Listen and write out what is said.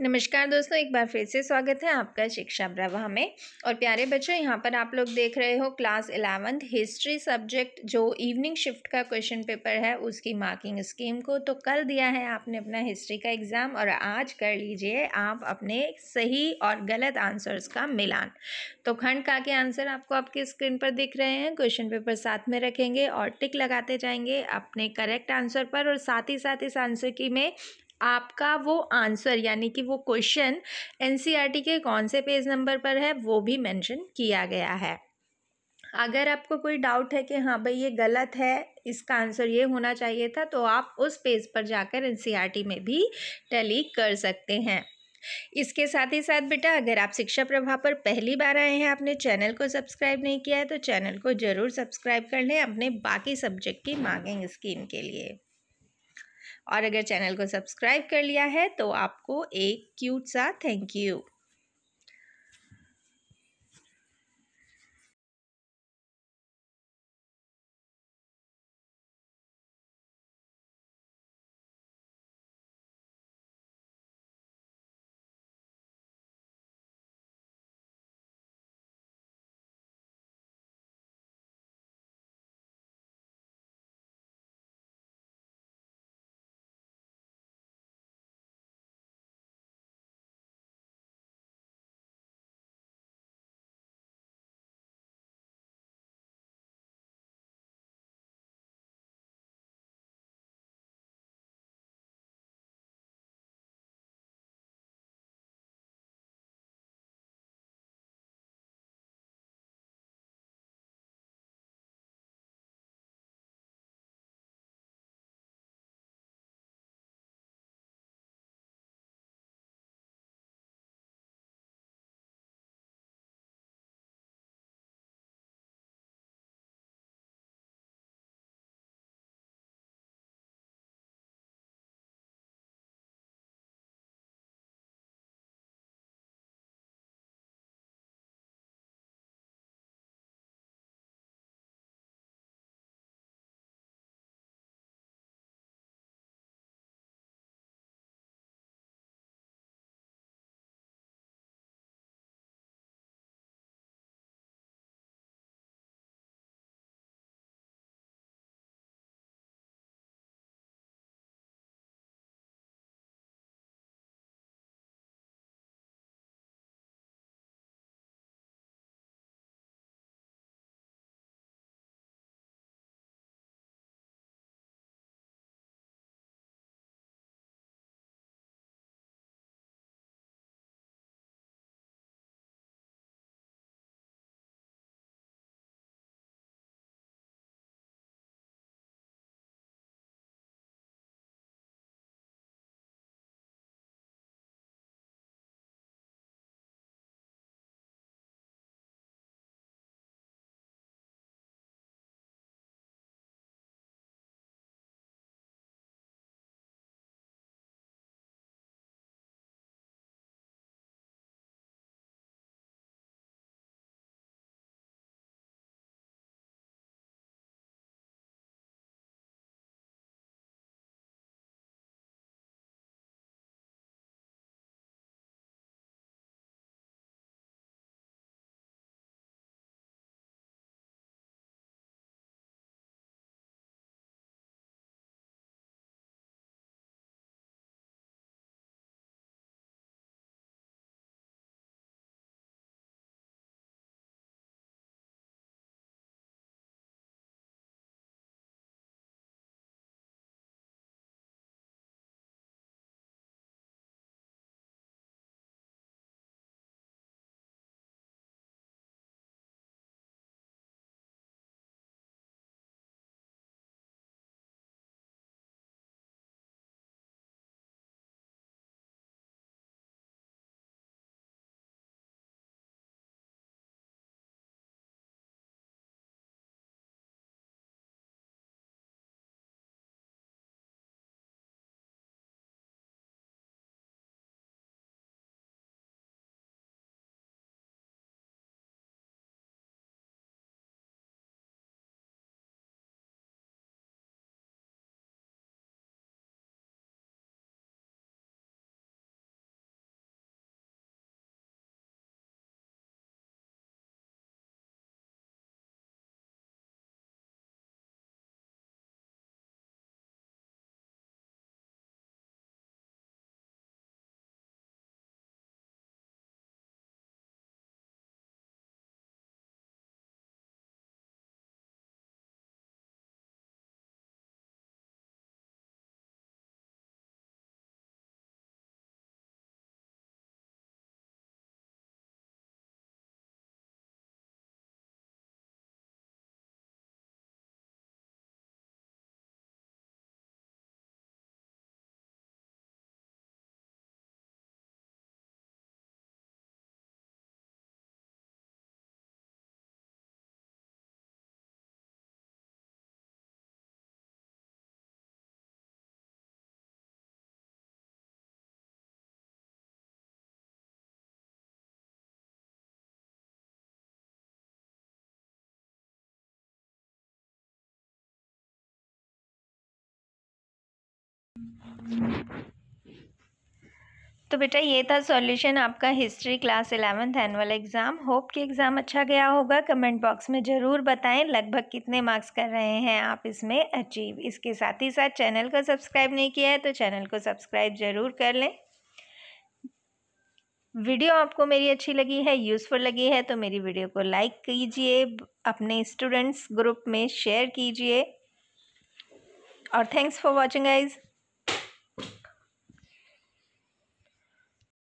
नमस्कार दोस्तों एक बार फिर से स्वागत है आपका शिक्षा प्रवाह में और प्यारे बच्चों यहाँ पर आप लोग देख रहे हो क्लास इलेवेंथ हिस्ट्री सब्जेक्ट जो इवनिंग शिफ्ट का क्वेश्चन पेपर है उसकी मार्किंग स्कीम को तो कल दिया है आपने अपना हिस्ट्री का एग्ज़ाम और आज कर लीजिए आप अपने सही और गलत आंसर्स का मिलान तो खंड का के आंसर आपको आपकी स्क्रीन पर दिख रहे हैं क्वेश्चन पेपर साथ में रखेंगे और टिक लगाते जाएंगे अपने करेक्ट आंसर पर और साथ ही साथ इस आंसर की में आपका वो आंसर यानी कि वो क्वेश्चन एनसीईआरटी e के कौन से पेज नंबर पर है वो भी मेंशन किया गया है अगर आपको कोई डाउट है कि हाँ भाई ये गलत है इसका आंसर ये होना चाहिए था तो आप उस पेज पर जाकर एनसीईआरटी e में भी टैली कर सकते हैं इसके साथ ही साथ बेटा अगर आप शिक्षा प्रभाव पर पहली बार आए हैं आपने चैनल को सब्सक्राइब नहीं किया है तो चैनल को ज़रूर सब्सक्राइब कर लें अपने बाकी सब्जेक्ट की मार्किंग स्कीम के लिए और अगर चैनल को सब्सक्राइब कर लिया है तो आपको एक क्यूट सा थैंक यू तो बेटा ये था सॉल्यूशन आपका history class eleventh annual exam hope कि एग्ज़ाम अच्छा गया होगा कमेंट बॉक्स में ज़रूर बताएं लगभग कितने मार्क्स कर रहे हैं आप इसमें अचीव इसके साथ ही साथ चैनल को सब्सक्राइब नहीं किया है तो चैनल को सब्सक्राइब ज़रूर कर लें वीडियो आपको मेरी अच्छी लगी है यूज़फुल लगी है तो मेरी वीडियो को लाइक कीजिए अपने स्टूडेंट्स ग्रुप में शेयर कीजिए और थैंक्स फॉर वॉचिंग आइज़